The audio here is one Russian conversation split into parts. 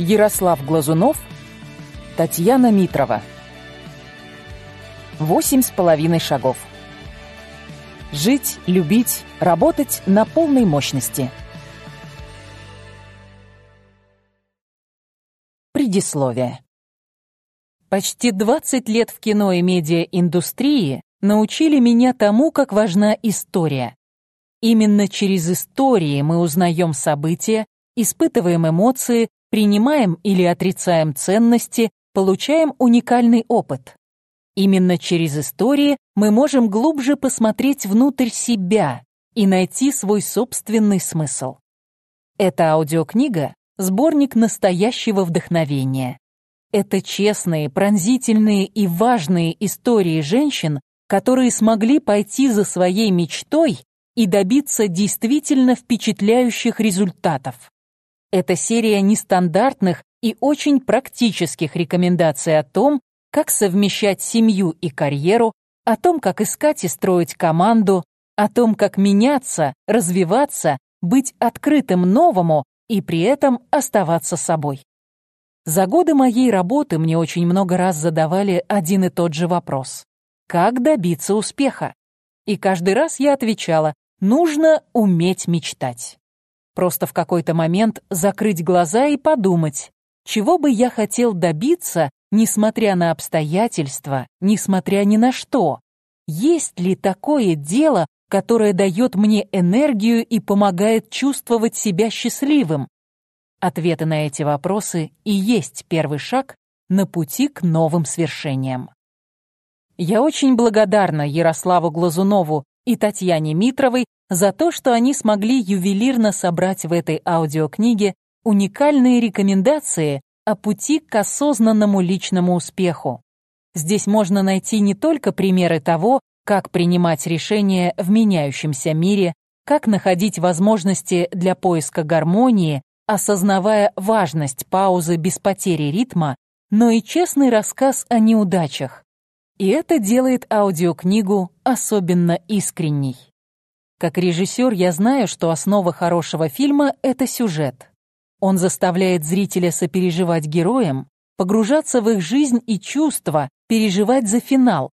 Ярослав Глазунов, Татьяна Митрова. Восемь с половиной шагов. Жить, любить, работать на полной мощности. Предисловие. Почти 20 лет в кино и медиаиндустрии научили меня тому, как важна история. Именно через истории мы узнаем события, испытываем эмоции, Принимаем или отрицаем ценности, получаем уникальный опыт. Именно через истории мы можем глубже посмотреть внутрь себя и найти свой собственный смысл. Эта аудиокнига — сборник настоящего вдохновения. Это честные, пронзительные и важные истории женщин, которые смогли пойти за своей мечтой и добиться действительно впечатляющих результатов. Это серия нестандартных и очень практических рекомендаций о том, как совмещать семью и карьеру, о том, как искать и строить команду, о том, как меняться, развиваться, быть открытым новому и при этом оставаться собой. За годы моей работы мне очень много раз задавали один и тот же вопрос. Как добиться успеха? И каждый раз я отвечала, нужно уметь мечтать. Просто в какой-то момент закрыть глаза и подумать, чего бы я хотел добиться, несмотря на обстоятельства, несмотря ни на что. Есть ли такое дело, которое дает мне энергию и помогает чувствовать себя счастливым? Ответы на эти вопросы и есть первый шаг на пути к новым свершениям. Я очень благодарна Ярославу Глазунову и Татьяне Митровой за то, что они смогли ювелирно собрать в этой аудиокниге уникальные рекомендации о пути к осознанному личному успеху. Здесь можно найти не только примеры того, как принимать решения в меняющемся мире, как находить возможности для поиска гармонии, осознавая важность паузы без потери ритма, но и честный рассказ о неудачах. И это делает аудиокнигу особенно искренней. Как режиссер я знаю, что основа хорошего фильма — это сюжет. Он заставляет зрителя сопереживать героям, погружаться в их жизнь и чувства, переживать за финал.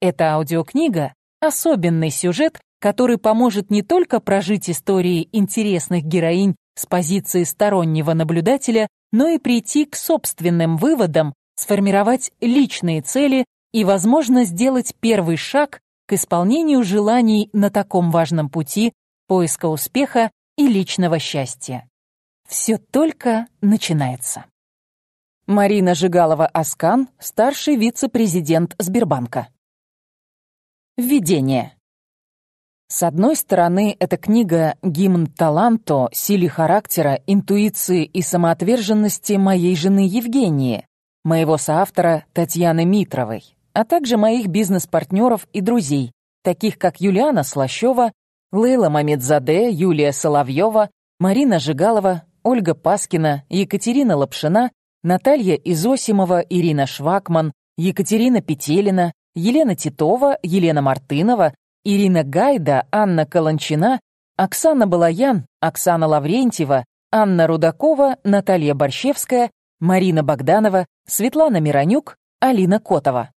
Эта аудиокнига — особенный сюжет, который поможет не только прожить истории интересных героинь с позиции стороннего наблюдателя, но и прийти к собственным выводам, сформировать личные цели и, возможно, сделать первый шаг исполнению желаний на таком важном пути поиска успеха и личного счастья. Все только начинается. Марина Жигалова-Аскан, старший вице-президент Сбербанка. Введение. С одной стороны, эта книга — гимн таланту, силе характера, интуиции и самоотверженности моей жены Евгении, моего соавтора Татьяны Митровой а также моих бизнес-партнеров и друзей, таких как Юлиана Слащева, Лейла Мамедзаде, Юлия Соловьева, Марина Жигалова, Ольга Паскина, Екатерина Лапшина, Наталья Изосимова, Ирина Швакман, Екатерина Петелина, Елена Титова, Елена Мартынова, Ирина Гайда, Анна Каланчина, Оксана Балаян, Оксана Лаврентьева, Анна Рудакова, Наталья Борщевская, Марина Богданова, Светлана Миронюк, Алина Котова.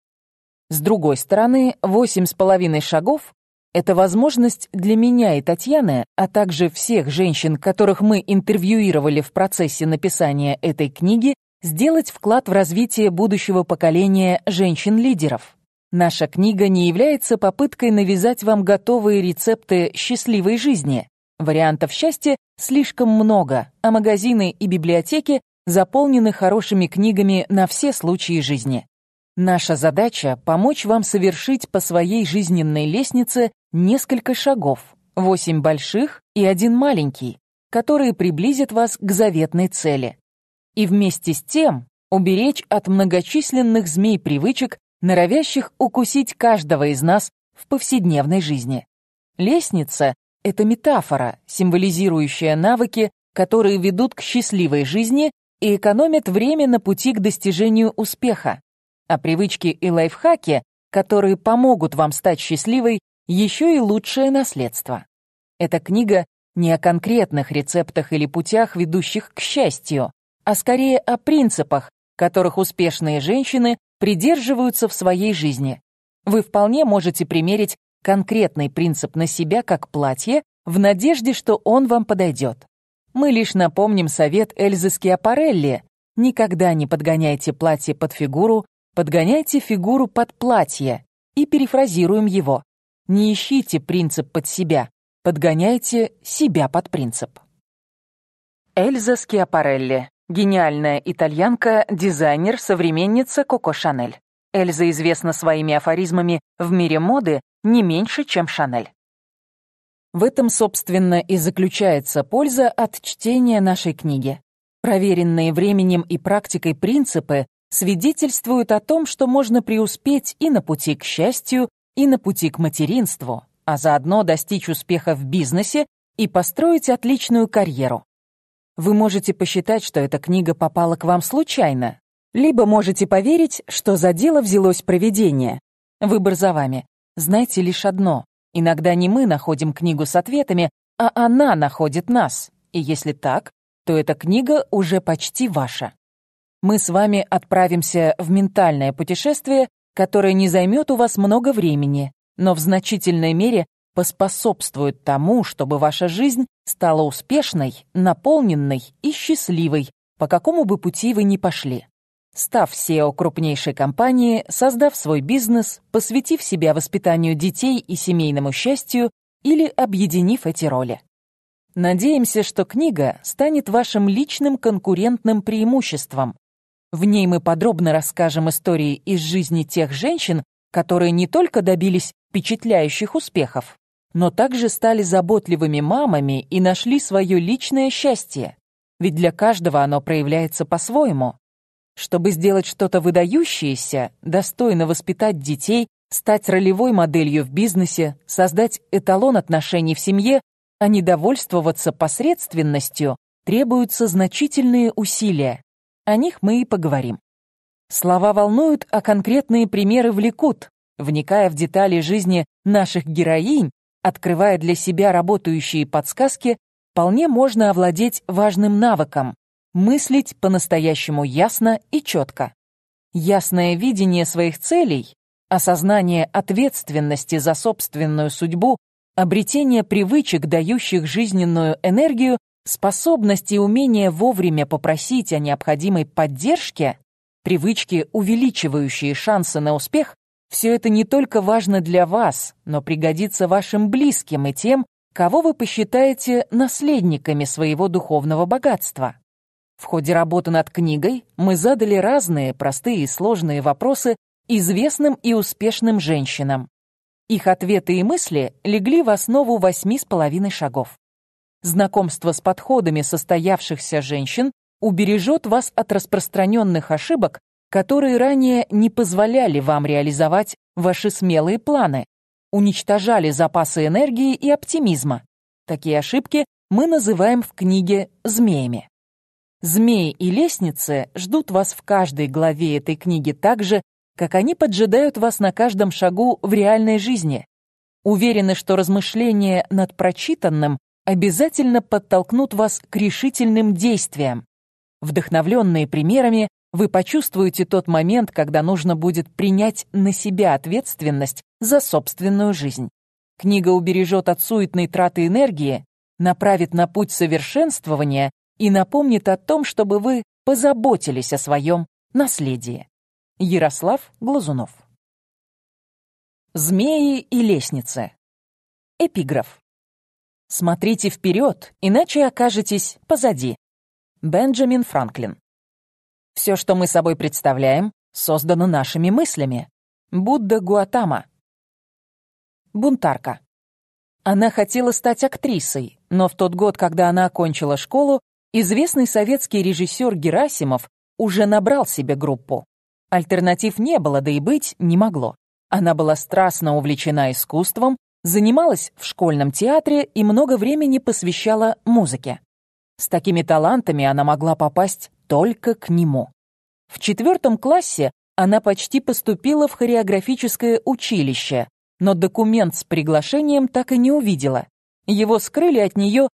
С другой стороны, восемь с половиной шагов — это возможность для меня и Татьяны, а также всех женщин, которых мы интервьюировали в процессе написания этой книги, сделать вклад в развитие будущего поколения женщин-лидеров. Наша книга не является попыткой навязать вам готовые рецепты счастливой жизни. Вариантов счастья слишком много, а магазины и библиотеки заполнены хорошими книгами на все случаи жизни. Наша задача — помочь вам совершить по своей жизненной лестнице несколько шагов, восемь больших и один маленький, которые приблизят вас к заветной цели. И вместе с тем уберечь от многочисленных змей-привычек, норовящих укусить каждого из нас в повседневной жизни. Лестница — это метафора, символизирующая навыки, которые ведут к счастливой жизни и экономят время на пути к достижению успеха. А привычки и лайфхаки, которые помогут вам стать счастливой, еще и лучшее наследство. Эта книга не о конкретных рецептах или путях, ведущих к счастью, а скорее о принципах, которых успешные женщины придерживаются в своей жизни. Вы вполне можете примерить конкретный принцип на себя как платье в надежде, что он вам подойдет. Мы лишь напомним совет Эльзы Скиапарелли. Никогда не подгоняйте платье под фигуру Подгоняйте фигуру под платье и перефразируем его. Не ищите принцип под себя, подгоняйте себя под принцип. Эльза Скиапарелли. Гениальная итальянка, дизайнер, современница Коко Шанель. Эльза известна своими афоризмами в мире моды не меньше, чем Шанель. В этом, собственно, и заключается польза от чтения нашей книги. Проверенные временем и практикой принципы свидетельствуют о том, что можно преуспеть и на пути к счастью, и на пути к материнству, а заодно достичь успеха в бизнесе и построить отличную карьеру. Вы можете посчитать, что эта книга попала к вам случайно, либо можете поверить, что за дело взялось провидение. Выбор за вами. Знайте лишь одно. Иногда не мы находим книгу с ответами, а она находит нас. И если так, то эта книга уже почти ваша мы с вами отправимся в ментальное путешествие, которое не займет у вас много времени, но в значительной мере поспособствует тому, чтобы ваша жизнь стала успешной, наполненной и счастливой, по какому бы пути вы ни пошли. Став SEO крупнейшей компании, создав свой бизнес, посвятив себя воспитанию детей и семейному счастью или объединив эти роли. Надеемся, что книга станет вашим личным конкурентным преимуществом, в ней мы подробно расскажем истории из жизни тех женщин, которые не только добились впечатляющих успехов, но также стали заботливыми мамами и нашли свое личное счастье, ведь для каждого оно проявляется по-своему. Чтобы сделать что-то выдающееся, достойно воспитать детей, стать ролевой моделью в бизнесе, создать эталон отношений в семье, а не довольствоваться посредственностью, требуются значительные усилия. О них мы и поговорим. Слова волнуют, а конкретные примеры влекут, вникая в детали жизни наших героинь, открывая для себя работающие подсказки, вполне можно овладеть важным навыком – мыслить по-настоящему ясно и четко. Ясное видение своих целей, осознание ответственности за собственную судьбу, обретение привычек, дающих жизненную энергию, Способность и умение вовремя попросить о необходимой поддержке, привычки, увеличивающие шансы на успех, все это не только важно для вас, но пригодится вашим близким и тем, кого вы посчитаете наследниками своего духовного богатства. В ходе работы над книгой мы задали разные простые и сложные вопросы известным и успешным женщинам. Их ответы и мысли легли в основу восьми с половиной шагов. Знакомство с подходами состоявшихся женщин убережет вас от распространенных ошибок, которые ранее не позволяли вам реализовать ваши смелые планы, уничтожали запасы энергии и оптимизма. Такие ошибки мы называем в книге «змеями». Змеи и лестницы ждут вас в каждой главе этой книги так же, как они поджидают вас на каждом шагу в реальной жизни. Уверены, что размышления над прочитанным обязательно подтолкнут вас к решительным действиям. Вдохновленные примерами, вы почувствуете тот момент, когда нужно будет принять на себя ответственность за собственную жизнь. Книга убережет от суетной траты энергии, направит на путь совершенствования и напомнит о том, чтобы вы позаботились о своем наследии. Ярослав Глазунов Змеи и лестницы Эпиграф Смотрите вперед, иначе окажетесь позади. Бенджамин Франклин. Все, что мы собой представляем, создано нашими мыслями. Будда Гуатама. Бунтарка. Она хотела стать актрисой, но в тот год, когда она окончила школу, известный советский режиссер Герасимов уже набрал себе группу. Альтернатив не было, да и быть не могло. Она была страстно увлечена искусством занималась в школьном театре и много времени посвящала музыке. С такими талантами она могла попасть только к нему. В четвертом классе она почти поступила в хореографическое училище, но документ с приглашением так и не увидела. Его скрыли от нее